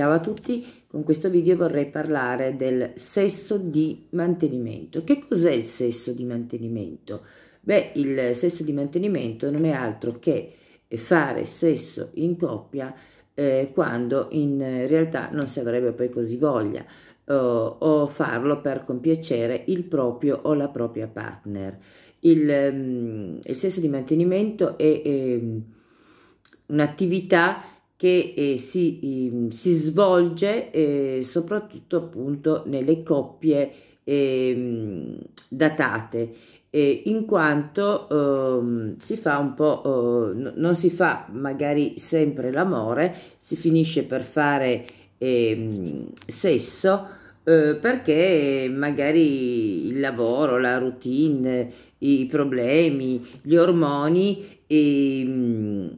Ciao a tutti, con questo video vorrei parlare del sesso di mantenimento. Che cos'è il sesso di mantenimento? Beh, il sesso di mantenimento non è altro che fare sesso in coppia eh, quando in realtà non si avrebbe poi così voglia eh, o farlo per compiacere il proprio o la propria partner. Il, ehm, il sesso di mantenimento è, è ehm, un'attività che eh, si, ehm, si, svolge eh, soprattutto appunto nelle coppie ehm, datate eh, in quanto ehm, si fa un po' eh, non si fa magari sempre l'amore si finisce per fare sesso eh, perché magari il lavoro, la routine, i problemi, gli ormoni e,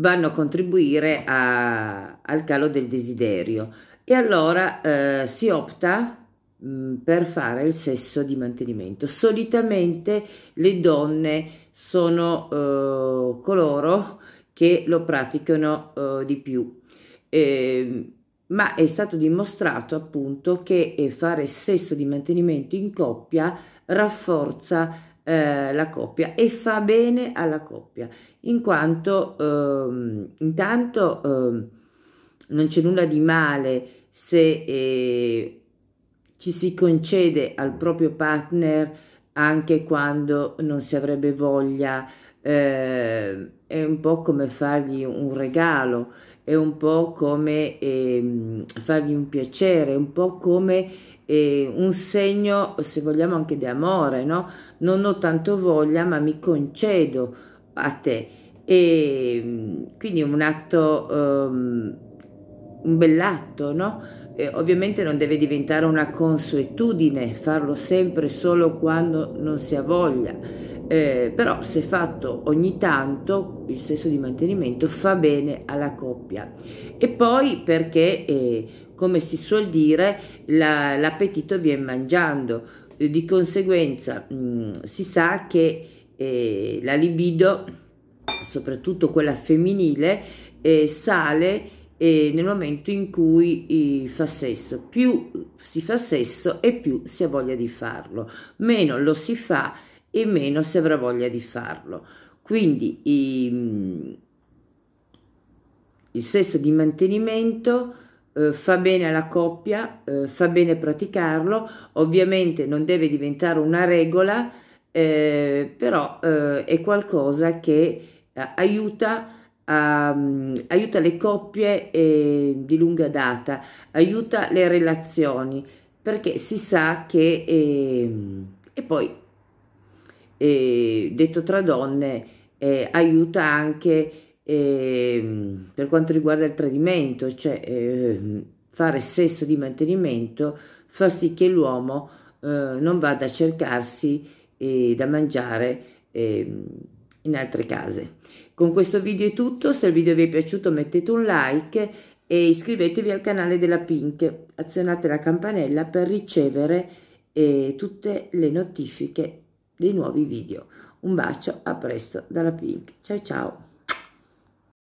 vanno a contribuire a, al calo del desiderio e allora eh, si opta mh, mm, per fare il sesso di mantenimento. Solitamente le donne sono eh, coloro che lo praticano eh, di più. E, ehm, ma è stato dimostrato appunto che eh, fare sesso di mantenimento in coppia rafforza eh, la coppia e fa bene alla coppia, in quanto ehm, intanto ehm, non c'è nulla di male se eh, ci si concede al proprio partner anche quando non si avrebbe voglia eh, è un po' come fargli un regalo, è un po' come eh, fargli un piacere, è un po' come eh, un segno, se vogliamo, anche di amore, no? Non ho tanto voglia, ma mi concedo a te. E mm, quindi un atto, um, un bell'atto, no? E ovviamente non deve diventare una consuetudine farlo sempre solo quando non si ha voglia, eh, però se fatto ogni tanto il senso di mantenimento fa bene alla coppia. E poi perché eh, come si suol dire, la, l'appetito viene mangiando, di conseguenza mh, mm, si sa che eh, la libido, soprattutto quella femminile, eh, sale eh, nel momento in cui eh, fa sesso. Più si fa sesso e più si ha voglia di farlo, meno lo si fa e meno si avrà voglia di farlo. Quindi i, mm, il sesso di mantenimento eh, fa bene alla coppia, eh, fa bene praticarlo, ovviamente non deve diventare una regola, eh, però eh, è qualcosa che eh, aiuta, a, um, aiuta, le coppie eh, di lunga data, aiuta le relazioni, perché si sa che, ehm, e poi, detto tra donne, aiuta anche e, ehm, per quanto riguarda il tradimento, cioè eh, fare sesso di mantenimento fa sì che l'uomo eh, non vada a cercarsi eh, da mangiare ehm, in altre case. Con questo video è tutto, se il video vi è piaciuto mettete un like e iscrivetevi al canale della Pink, azionate la campanella per ricevere eh, tutte le notifiche dei nuovi video. Un bacio, a presto dalla Pink. Ciao ciao!